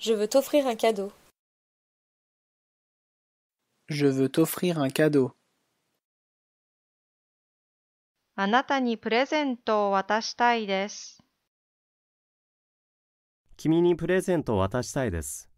Je veux t'offrir un cadeau. Je veux t'offrir un cadeau. あなたにプレゼントを渡したいです。君にプレゼントを渡したいです。